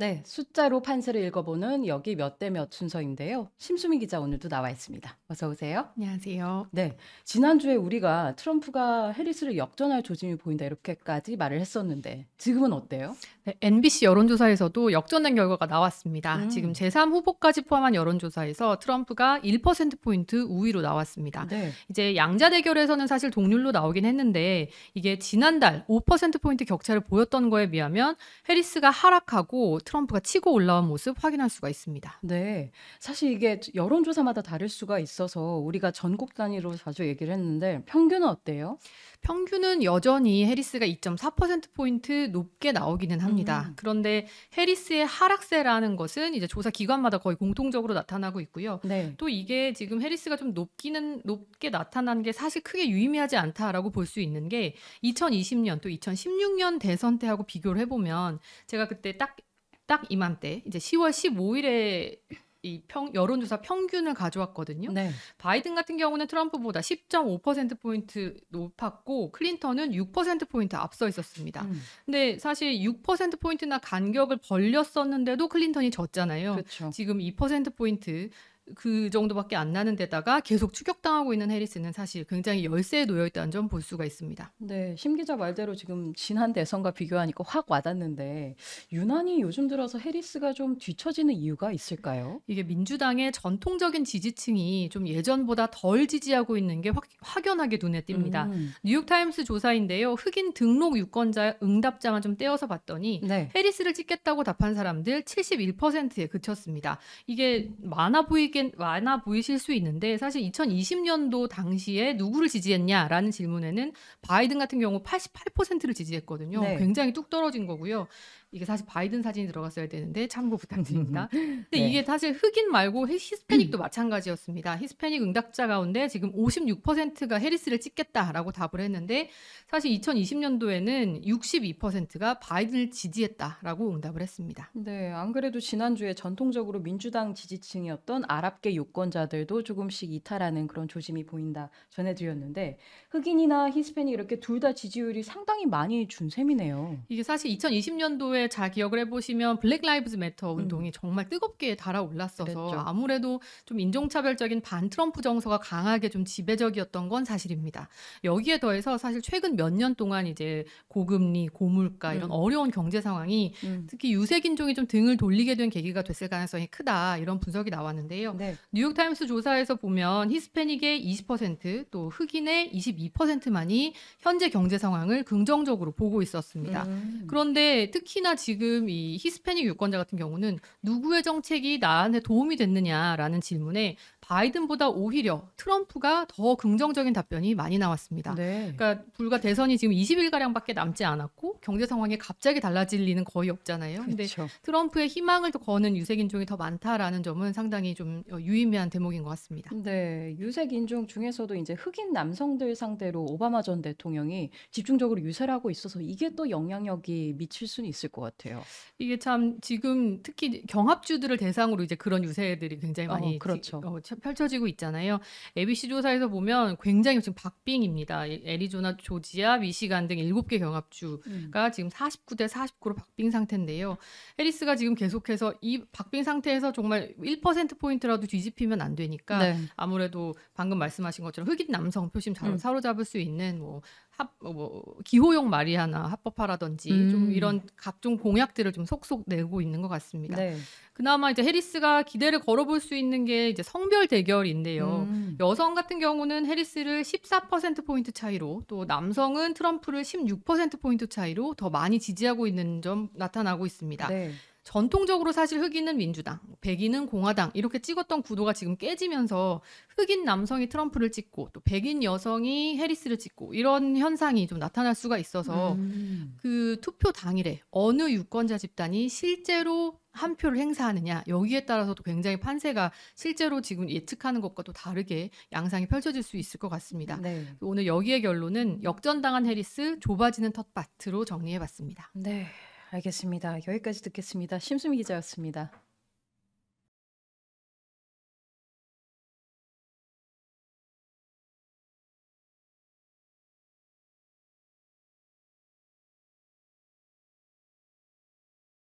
네, 숫자로 판세를 읽어보는 여기 몇 대 몇 순서인데요. 심수민 기자 오늘도 나와 있습니다. 어서 오세요. 안녕하세요. 네, 지난주에 우리가 트럼프가 해리스를 역전할 조짐이 보인다 이렇게까지 말을 했었는데 지금은 어때요? 네, MBC 여론조사에서도 역전된 결과가 나왔습니다. 음. 지금 제3후보까지 포함한 여론조사에서 트럼프가 1%포인트 우위로 나왔습니다. 네. 이제 양자 대결에서는 사실 동률로 나오긴 했는데 이게 지난달 5%포인트 격차를 보였던 거에 비하면 해리스가 하락하고 트럼프가 치고 올라온 모습 확인할 수가 있습니다. 네. 사실 이게 여론조사마다 다를 수가 있어서 우리가 전국 단위로 자주 얘기를 했는데 평균은 어때요? 평균은 여전히 해리스가 2.4%포인트 높게 나오기는 합니다. 음. 그런데 해리스의 하락세라는 것은 이제 조사 기관마다 거의 공통적으로 나타나고 있고요. 네. 또 이게 지금 해리스가 좀 높기는 높게 나타난 게 사실 크게 유의미하지 않다라고 볼 수 있는 게 2020년 또 2016년 대선 때하고 비교를 해보면 제가 그때 딱딱 이맘때 이제 10월 15일에 이 평, 여론조사 평균을 가져왔거든요. 네. 바이든 같은 경우는 트럼프보다 10.5%포인트 높았고 클린턴은 6%포인트 앞서 있었습니다. 음. 근데 사실 6%포인트나 간격을 벌렸었는데도 클린턴이 졌잖아요. 그쵸. 그렇죠. 지금 2%포인트 그 정도밖에 안 나는 데다가 계속 추격당하고 있는 해리스는 사실 굉장히 열세에 놓여 있다는 점 볼 수가 있습니다. 네, 심 기자 말대로 지금 지난 대선과 비교하니까 확 와닿는데 유난히 요즘 들어서 해리스가 좀 뒤처지는 이유가 있을까요? 이게 민주당의 전통적인 지지층이 좀 예전보다 덜 지지하고 있는 게 확, 확연하게 눈에 띕니다. 음. 뉴욕타임스 조사인데요. 흑인 등록 유권자 응답자만 좀 떼어서 봤더니 네. 해리스를 찍겠다고 답한 사람들 71%에 그쳤습니다. 이게 많아 보이게 보시 많아 보이실 수 있는데 사실 2020년도 당시에 누구를 지지했냐라는 질문에는 바이든 같은 경우 88%를 지지했거든요. 네. 굉장히 뚝 떨어진 거고요. 이게 사실 바이든 사진이 들어갔어야 되는데 참고 부탁드립니다. 네. 근데 네. 이게 사실 흑인 말고 히스패닉도 음. 마찬가지였습니다. 히스패닉 응답자 가운데 지금 56%가 해리스를 찍겠다라고 답을 했는데 사실 2020년도에는 62%가 바이든을 지지했다라고 응답을 했습니다. 네, 안 그래도 지난주에 전통적으로 민주당 지지층이었던 아랍계 유권자들도 조금씩 이탈하는 그런 조짐이 보인다 전해드렸는데 흑인이나 히스패닉 이렇게 둘 다 지지율이 상당히 많이 준 셈이네요. 이게 사실 2020년도에 과거에 자기억을 해보시면 블랙 라이브즈 메터 운동이 음. 정말 뜨겁게 달아올랐어서 그랬죠. 아무래도 좀 인종차별적인 반 트럼프 정서가 강하게 좀 지배적이었던 건 사실입니다. 여기에 더해서 사실 최근 몇 년 동안 이제 고금리, 고물가 음. 이런 어려운 경제 상황이 음. 특히 유색인종이 좀 등을 돌리게 된 계기가 됐을 가능성이 크다 이런 분석이 나왔는데요. 네. 뉴욕타임스 조사에서 보면 히스패닉의 20%또 흑인의 22%만이 현재 경제 상황을 긍정적으로 보고 있었습니다. 음. 그런데 특히나 특히나 지금 이 히스패닉 유권자 같은 경우는 누구의 정책이 나한테 도움이 됐느냐라는 질문에 바이든보다 오히려 트럼프가 더 긍정적인 답변이 많이 나왔습니다. 네. 그러니까 불과 대선이 지금 20일 가량밖에 남지 않았고 경제 상황이 갑자기 달라질 리는 거의 없잖아요. 그런데 그렇죠. 트럼프의 희망을 거는 유색 인종이 더 많다라는 점은 상당히 좀 어, 유의미한 대목인 것 같습니다. 네, 유색 인종 중에서도 이제 흑인 남성들 상대로 오바마 전 대통령이 집중적으로 유세를 하고 있어서 이게 또 영향력이 미칠 수는 있을 것 같아요. 이게 참 지금 특히 경합주들을 대상으로 이제 그런 유세들이 굉장히 어, 많이 그렇죠. 어, 그렇죠. 지, 어, 펼쳐지고 있잖아요. ABC 조사에서 보면 굉장히 지금 박빙입니다. 애리조나, 조지아, 미시간 등 일곱 개 경합주가 음. 지금 49대 49로 박빙 상태인데요. 해리스가 지금 계속해서 이 박빙 상태에서 정말 1%포인트라도 뒤집히면 안 되니까 네. 아무래도 방금 말씀하신 것처럼 흑인 남성 표심 음. 사로잡을 수 있는 뭐 합, 어, 뭐, 기호용 마리아나 합법화라든지 음. 좀 이런 각종 공약들을 좀 속속 내고 있는 것 같습니다. 네. 그나마 이제 해리스가 기대를 걸어볼 수 있는 게 이제 성별 대결인데요. 음. 여성 같은 경우는 해리스를 14%포인트 차이로 또 남성은 트럼프를 16%포인트 차이로 더 많이 지지하고 있는 점 나타나고 있습니다. 네. 전통적으로 사실 흑인은 민주당, 백인은 공화당 이렇게 찍었던 구도가 지금 깨지면서 흑인 남성이 트럼프를 찍고 또 백인 여성이 해리스를 찍고 이런 현상이 좀 나타날 수가 있어서 음. 그 투표 당일에 어느 유권자 집단이 실제로 한 표를 행사하느냐 여기에 따라서도 굉장히 판세가 실제로 지금 예측하는 것과도 다르게 양상이 펼쳐질 수 있을 것 같습니다. 네. 오늘 여기의 결론은 역전당한 해리스 좁아지는 텃밭으로 정리해봤습니다. 네. 알겠습니다. 여기까지 듣겠습니다. 심수미 기자였습니다.